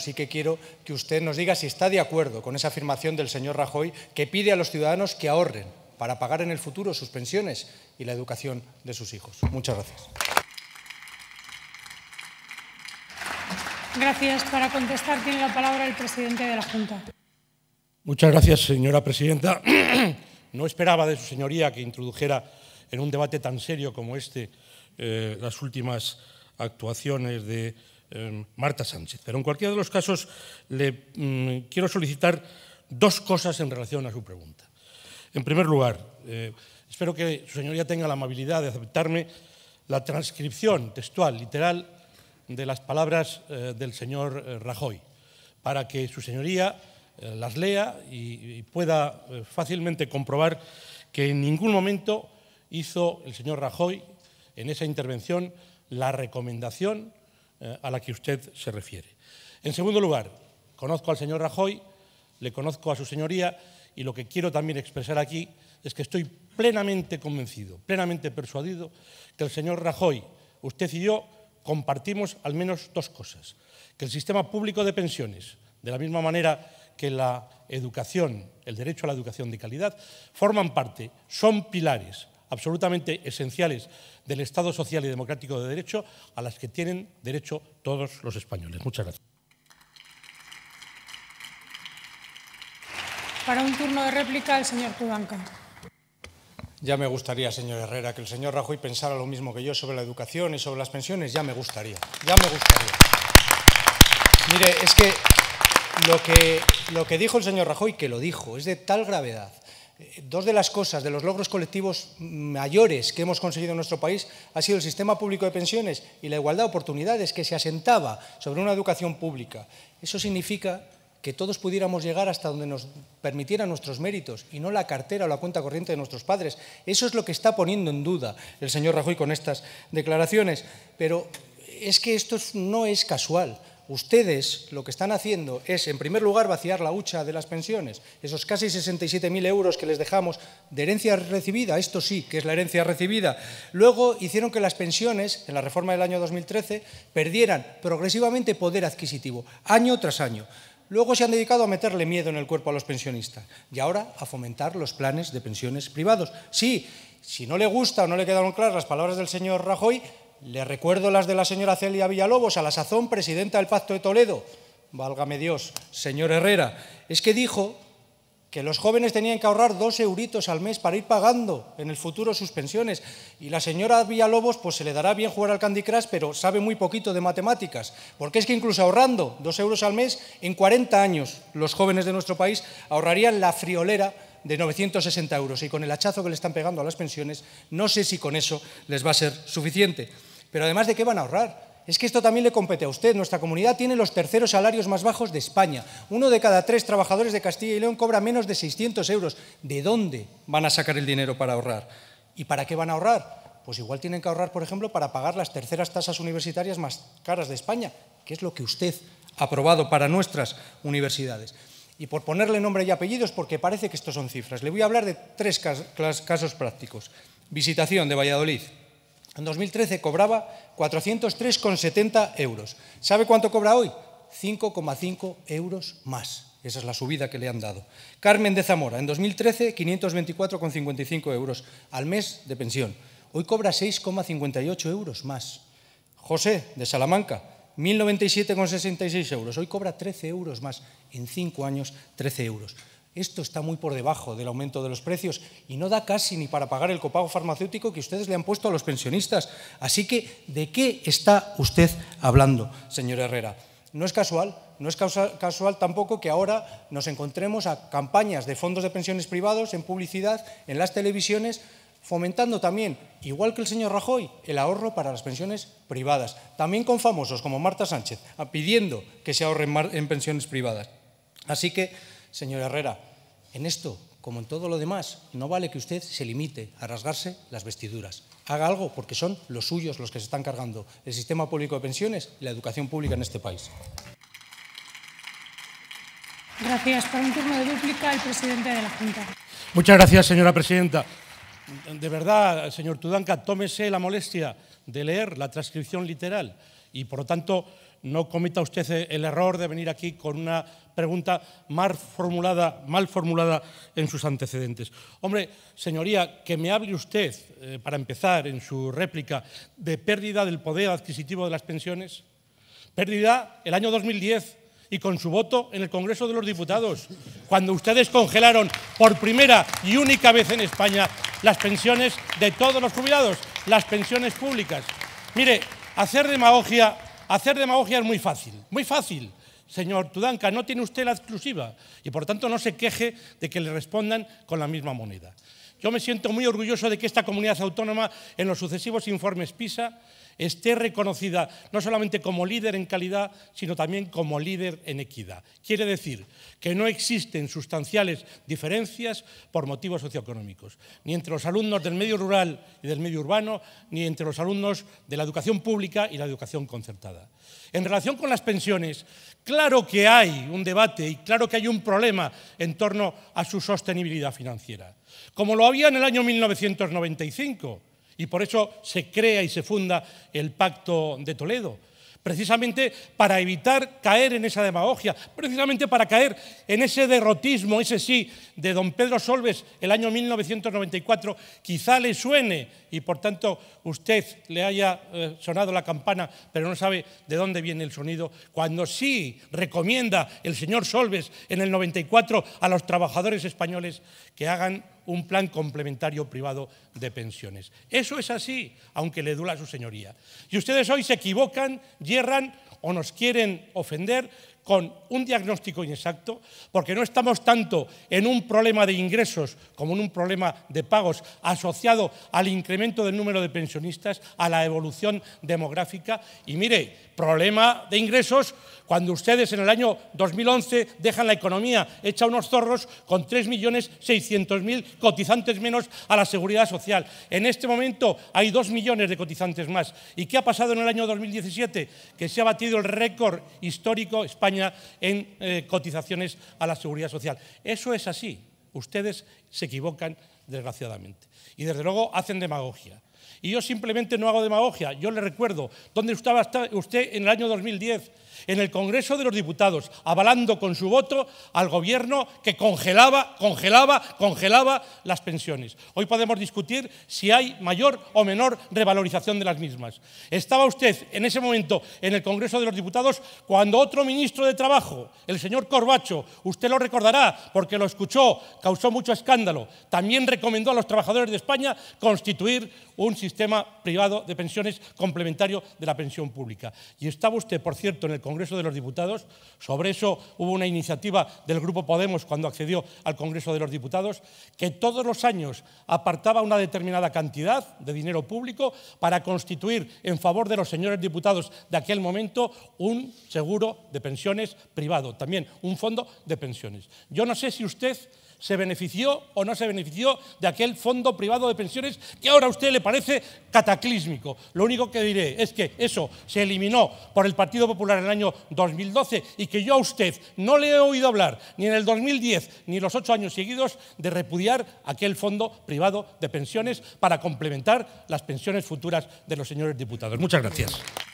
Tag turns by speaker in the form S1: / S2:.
S1: Así que quiero que usted nos diga si está de acuerdo con esa afirmación del señor Rajoy que pide a los ciudadanos que ahorren para pagar en el futuro sus pensiones y la educación de sus hijos. Muchas gracias. Gracias. Para contestar tiene la palabra el presidente de la Junta.
S2: Muchas gracias, señora presidenta. No esperaba de su señoría que introdujera en un debate tan serio como este eh, las últimas actuaciones de Em, Marta Sánchez. Pero en cualquiera de los casos le mm, quiero solicitar dos cosas en relación a su pregunta. En primer lugar, eh, espero que su señoría tenga la amabilidad de aceptarme la transcripción textual, literal, de las palabras eh, del señor eh, Rajoy, para que su señoría las lea y pueda fácilmente comprobar que en ningún momento hizo el señor Rajoy en esa intervención la recomendación eh, a la que usted se refiere. En segundo lugar, conozco al señor Rajoy, le conozco a su señoría y lo que quiero también expresar aquí es que estoy plenamente convencido, plenamente persuadido que el señor Rajoy, usted y yo compartimos al menos dos cosas. Que el sistema público de pensiones, de la misma manera que la educación, el derecho a la educación de calidad, forman parte, son pilares absolutamente esenciales del Estado social y democrático de derecho a las que tienen derecho todos los españoles. Muchas gracias.
S1: Para un turno de réplica, el señor Tudanca. Ya me gustaría, señor Herrera, que el señor Rajoy pensara lo mismo que yo sobre la educación y sobre las pensiones. Ya me gustaría, ya me gustaría. Mire, es que lo que, lo que dijo el señor Rajoy, que lo dijo, es de tal gravedad eh, dos de las cosas, de los logros colectivos mayores que hemos conseguido en nuestro país, ha sido el sistema público de pensiones y la igualdad de oportunidades que se asentaba sobre una educación pública. Eso significa que todos pudiéramos llegar hasta donde nos permitieran nuestros méritos y no la cartera o la cuenta corriente de nuestros padres. Eso es lo que está poniendo en duda el señor Rajoy con estas declaraciones. Pero es que esto no es casual. Ustedes lo que están haciendo es, en primer lugar, vaciar la hucha de las pensiones. Esos casi 67.000 euros que les dejamos de herencia recibida, esto sí que es la herencia recibida. Luego hicieron que las pensiones, en la reforma del año 2013, perdieran progresivamente poder adquisitivo, año tras año. Luego se han dedicado a meterle miedo en el cuerpo a los pensionistas y ahora a fomentar los planes de pensiones privados. Sí, si no le gusta o no le quedaron claras las palabras del señor Rajoy, le recuerdo las de la señora Celia Villalobos, a la sazón presidenta del Pacto de Toledo, válgame Dios, señor Herrera, es que dijo que los jóvenes tenían que ahorrar dos euritos al mes para ir pagando en el futuro sus pensiones. Y la señora Villalobos, pues se le dará bien jugar al Candy Crush, pero sabe muy poquito de matemáticas. Porque es que incluso ahorrando dos euros al mes, en 40 años los jóvenes de nuestro país ahorrarían la friolera de 960 euros. Y con el hachazo que le están pegando a las pensiones, no sé si con eso les va a ser suficiente. Pero además, ¿de qué van a ahorrar? Es que esto también le compete a usted. Nuestra comunidad tiene los terceros salarios más bajos de España. Uno de cada tres trabajadores de Castilla y León cobra menos de 600 euros. ¿De dónde van a sacar el dinero para ahorrar? ¿Y para qué van a ahorrar? Pues igual tienen que ahorrar, por ejemplo, para pagar las terceras tasas universitarias más caras de España, que es lo que usted ha aprobado para nuestras universidades. Y por ponerle nombre y apellidos, porque parece que estos son cifras, le voy a hablar de tres casos prácticos. Visitación de Valladolid, en 2013 cobraba 403,70 euros. ¿Sabe cuánto cobra hoy? 5,5 euros más. Esa es la subida que le han dado. Carmen de Zamora, en 2013, 524,55 euros al mes de pensión. Hoy cobra 6,58 euros más. José, de Salamanca, 1.097,66 euros. Hoy cobra 13 euros más. En cinco años, 13 euros. Esto está muy por debajo del aumento de los precios y no da casi ni para pagar el copago farmacéutico que ustedes le han puesto a los pensionistas. Así que, ¿de qué está usted hablando, señor Herrera? No es casual, no es casual tampoco que ahora nos encontremos a campañas de fondos de pensiones privados en publicidad, en las televisiones, fomentando también, igual que el señor Rajoy, el ahorro para las pensiones privadas. También con famosos como Marta Sánchez, pidiendo que se ahorren en pensiones privadas. Así que señor Herrera, en esto, como en todo lo demás, no vale que usted se limite a rasgarse las vestiduras. Haga algo porque son los suyos los que se están cargando el sistema público de pensiones y la educación pública en este país. Gracias. Por un turno de dúplica, el presidente de la Junta.
S2: Muchas gracias, señora presidenta. De verdad, señor Tudanca, tómese la molestia de leer la transcripción literal y, por lo tanto, no cometa usted eh, el error de venir aquí con una pregunta mal formulada, mal formulada en sus antecedentes. Hombre, señoría, que me hable usted, eh, para empezar en su réplica, de pérdida del poder adquisitivo de las pensiones. Pérdida el año 2010 y con su voto en el Congreso de los Diputados, cuando ustedes congelaron por primera y única vez en España las pensiones de todos los jubilados, las pensiones públicas. Mire, hacer demagogia Hacer demagogia es muy fácil, muy fácil. Señor Tudanca, no tiene usted la exclusiva y por tanto no se queje de que le respondan con la misma moneda. Yo me siento muy orgulloso de que esta comunidad autónoma en los sucesivos informes PISA esté reconocida no solamente como líder en calidad, sino también como líder en equidad. Quiere decir que no existen sustanciales diferencias por motivos socioeconómicos, ni entre los alumnos del medio rural y del medio urbano, ni entre los alumnos de la educación pública y la educación concertada. En relación con las pensiones, claro que hay un debate y claro que hay un problema en torno a su sostenibilidad financiera, como lo había en el año 1995 y por eso se crea y se funda el Pacto de Toledo. Precisamente para evitar caer en esa demagogia, precisamente para caer en ese derrotismo, ese sí, de don Pedro Solves el año 1994, quizá le suene y por tanto usted le haya eh, sonado la campana, pero no sabe de dónde viene el sonido, cuando sí recomienda el señor Solves en el 94 a los trabajadores españoles que hagan un plan complementario privado de pensiones. Eso es así, aunque le duela a su señoría. Y ustedes hoy se equivocan, yerran o nos quieren ofender con un diagnóstico inexacto, porque no estamos tanto en un problema de ingresos como en un problema de pagos asociado al incremento del número de pensionistas, a la evolución demográfica. Y mire, problema de ingresos cuando ustedes en el año 2011 dejan la economía hecha unos zorros con 3.600.000 cotizantes menos a la seguridad social. En este momento hay 2 millones de cotizantes más. ¿Y qué ha pasado en el año 2017? Que se ha batido el récord histórico español en eh, cotizaciones a la seguridad social. Eso es así. Ustedes se equivocan, desgraciadamente. Y desde luego hacen demagogia. Y yo simplemente no hago demagogia, yo le recuerdo dónde estaba usted en el año 2010, en el Congreso de los Diputados, avalando con su voto al gobierno que congelaba, congelaba, congelaba las pensiones. Hoy podemos discutir si hay mayor o menor revalorización de las mismas. Estaba usted en ese momento en el Congreso de los Diputados cuando otro ministro de Trabajo, el señor Corbacho, usted lo recordará porque lo escuchó, causó mucho escándalo, también recomendó a los trabajadores de España constituir un un sistema privado de pensiones complementario de la pensión pública. Y estaba usted, por cierto, en el Congreso de los Diputados, sobre eso hubo una iniciativa del Grupo Podemos cuando accedió al Congreso de los Diputados, que todos los años apartaba una determinada cantidad de dinero público para constituir en favor de los señores diputados de aquel momento un seguro de pensiones privado, también un fondo de pensiones. Yo no sé si usted se benefició o no se benefició de aquel fondo privado de pensiones que ahora a usted le parece cataclísmico. Lo único que diré es que eso se eliminó por el Partido Popular en el año 2012 y que yo a usted no le he oído hablar ni en el 2010 ni los ocho años seguidos de repudiar aquel fondo privado de pensiones para complementar las pensiones futuras de los señores diputados. Muchas gracias.